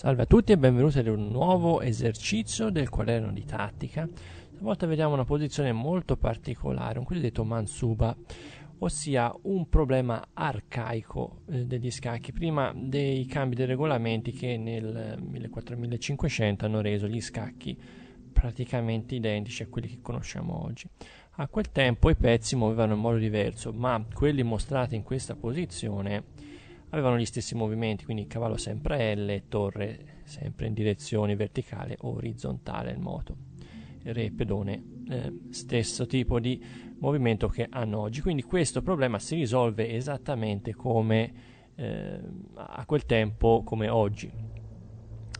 Salve a tutti e benvenuti ad un nuovo esercizio del quaderno di tattica. Stavolta vediamo una posizione molto particolare, un cosiddetto mansuba, ossia un problema arcaico eh, degli scacchi, prima dei cambi dei regolamenti che nel 1400-1500 eh, hanno reso gli scacchi praticamente identici a quelli che conosciamo oggi. A quel tempo i pezzi muovevano in modo diverso, ma quelli mostrati in questa posizione avevano gli stessi movimenti, quindi cavallo sempre L, torre sempre in direzione verticale o orizzontale il moto, re, pedone, eh, stesso tipo di movimento che hanno oggi. Quindi questo problema si risolve esattamente come eh, a quel tempo, come oggi.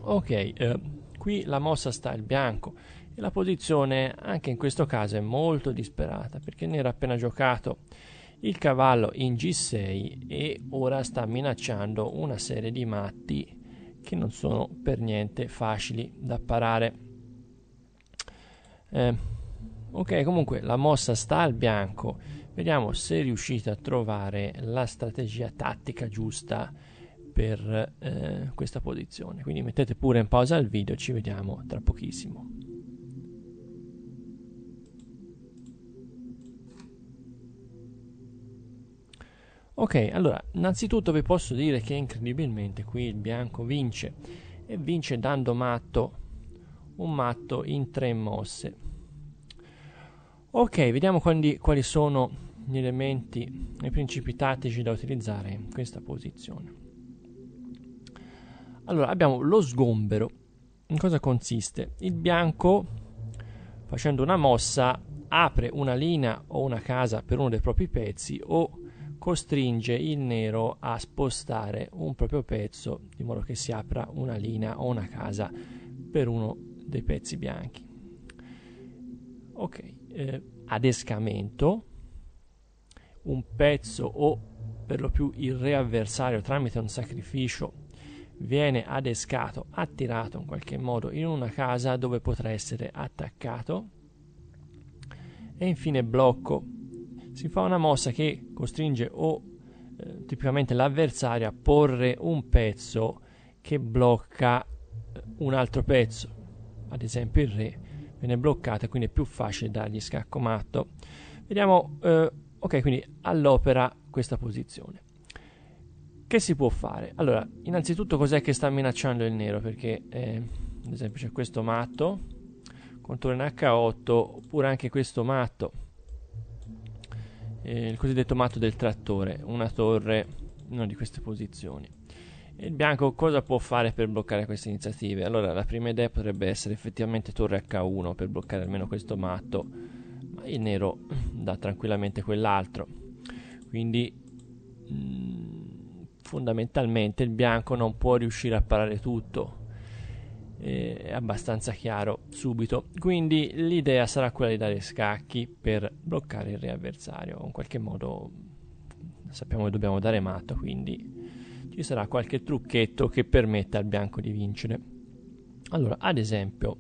Ok, eh, qui la mossa sta al bianco e la posizione anche in questo caso è molto disperata perché ne era appena giocato il cavallo in G6 e ora sta minacciando una serie di matti che non sono per niente facili da parare. Eh, ok, comunque la mossa sta al bianco. Vediamo se riuscite a trovare la strategia tattica giusta per eh, questa posizione. Quindi mettete pure in pausa il video, ci vediamo tra pochissimo. Ok, allora, innanzitutto vi posso dire che incredibilmente qui il bianco vince e vince dando matto un matto in tre mosse. Ok, vediamo quindi quali sono gli elementi e i principi tattici da utilizzare in questa posizione. Allora, abbiamo lo sgombero. In cosa consiste? Il bianco facendo una mossa apre una linea o una casa per uno dei propri pezzi o costringe il nero a spostare un proprio pezzo di modo che si apra una linea o una casa per uno dei pezzi bianchi. Ok, eh, adescamento, un pezzo o per lo più il re avversario tramite un sacrificio viene adescato, attirato in qualche modo in una casa dove potrà essere attaccato. E infine blocco, si fa una mossa che costringe o eh, tipicamente l'avversario a porre un pezzo che blocca eh, un altro pezzo, ad esempio il re viene bloccato quindi è più facile dargli scacco matto. Vediamo, eh, ok, quindi all'opera questa posizione. Che si può fare? Allora, innanzitutto cos'è che sta minacciando il nero? Perché eh, ad esempio c'è questo matto, contorno H8, oppure anche questo matto eh, il cosiddetto matto del trattore, una torre in una di queste posizioni. E il bianco cosa può fare per bloccare queste iniziative? Allora, la prima idea potrebbe essere effettivamente torre H1 per bloccare almeno questo matto, ma il nero dà tranquillamente quell'altro. Quindi mh, mm, fondamentalmente il bianco non può riuscire a parare tutto, è abbastanza chiaro subito. Quindi l'idea sarà quella di dare scacchi per bloccare il re avversario. In qualche modo sappiamo che dobbiamo dare matto, quindi ci sarà qualche trucchetto che permetta al bianco di vincere. Allora, ad esempio,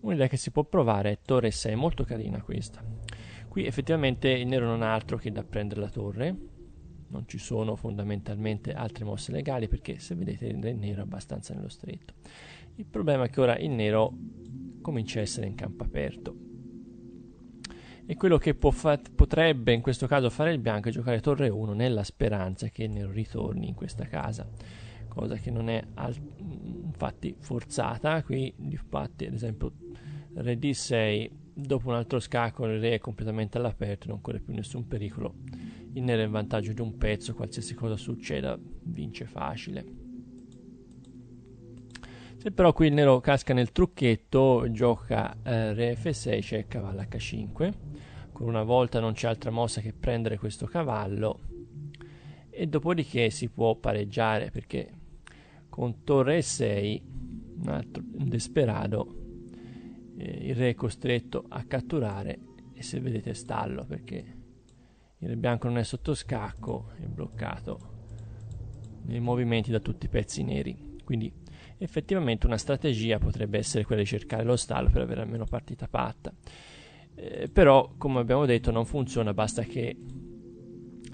un'idea che si può provare è torre 6, molto carina questa. Qui effettivamente il nero non ha altro che da prendere la torre, non ci sono fondamentalmente altre mosse legali perché se vedete il nero è abbastanza nello stretto il problema è che ora il nero comincia a essere in campo aperto. E quello che fa- potrebbe in questo caso fare il bianco è giocare torre 1 nella speranza che il nero ritorni in questa casa, cosa che non è al- infatti forzata. Qui, infatti, ad esempio, re d6, dopo un altro scacco, il re è completamente all'aperto, non corre più nessun pericolo. Il nero è in vantaggio di un pezzo, qualsiasi cosa succeda, vince facile. Se però qui il nero casca nel trucchetto, gioca eh, re f6, c'è il cavallo h5. Con una volta non c'è altra mossa che prendere questo cavallo. E dopodiché si può pareggiare perché con torre e6, un altro desperato, eh, il re è costretto a catturare e se vedete stallo perché il re bianco non è sotto scacco, è bloccato nei movimenti da tutti i pezzi neri. Quindi effettivamente una strategia potrebbe essere quella di cercare lo stallo per avere almeno partita patta. Eh, però, come abbiamo detto, non funziona, basta che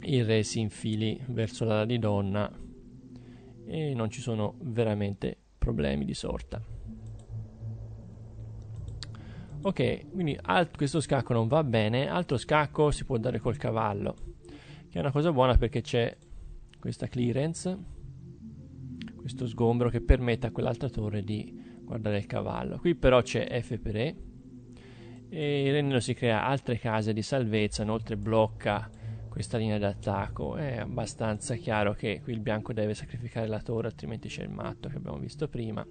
il re si infili verso la di donna e non ci sono veramente problemi di sorta. Ok, quindi alt- questo scacco non va bene, altro scacco si può dare col cavallo, che è una cosa buona perché c'è questa clearance questo sgombro che permette a quell'altra torre di guardare il cavallo. Qui però c'è F per E e Renello si crea altre case di salvezza, inoltre blocca questa linea d'attacco. È abbastanza chiaro che qui il bianco deve sacrificare la torre, altrimenti c'è il matto che abbiamo visto prima.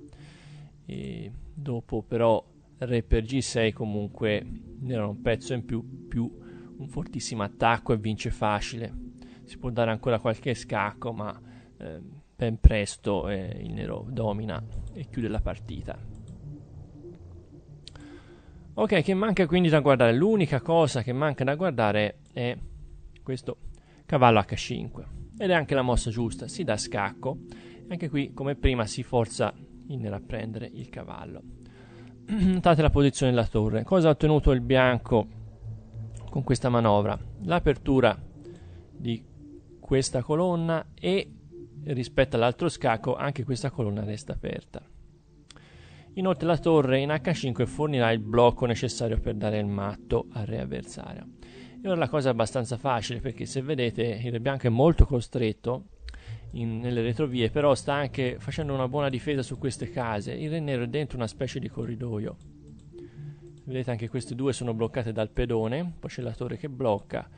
E dopo però re per G6 comunque ne era un pezzo in più, più un fortissimo attacco e vince facile. Si può dare ancora qualche scacco, ma... Ehm, ben presto eh, il nero domina e chiude la partita. Ok, che manca quindi da guardare? L'unica cosa che manca da guardare è questo cavallo H5. Ed è anche la mossa giusta, si dà scacco. Anche qui, come prima, si forza il nero a prendere il cavallo. Notate la posizione della torre. Cosa ha ottenuto il bianco con questa manovra? L'apertura di questa colonna e rispetto all'altro scacco anche questa colonna resta aperta. Inoltre la torre in H5 fornirà il blocco necessario per dare il matto al re avversario. E ora la cosa è abbastanza facile perché se vedete il re bianco è molto costretto in, nelle retrovie, però sta anche facendo una buona difesa su queste case. Il re nero è dentro una specie di corridoio. Vedete anche queste due sono bloccate dal pedone, poi c'è la torre che blocca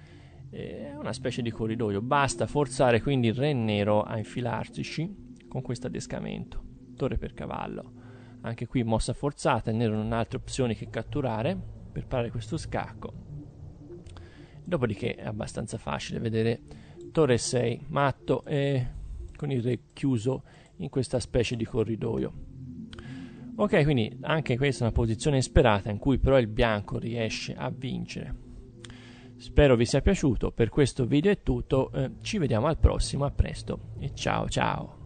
è una specie di corridoio, basta forzare quindi il re nero a infilarsi con questo adescamento. Torre per cavallo. Anche qui mossa forzata, il nero non ha altre opzioni che catturare per parare questo scacco. Dopodiché è abbastanza facile vedere Torre 6 matto e con il re chiuso in questa specie di corridoio. Ok, quindi anche questa è una posizione sperata in cui però il bianco riesce a vincere. Spero vi sia piaciuto, per questo video è tutto, eh, ci vediamo al prossimo, a presto e ciao ciao!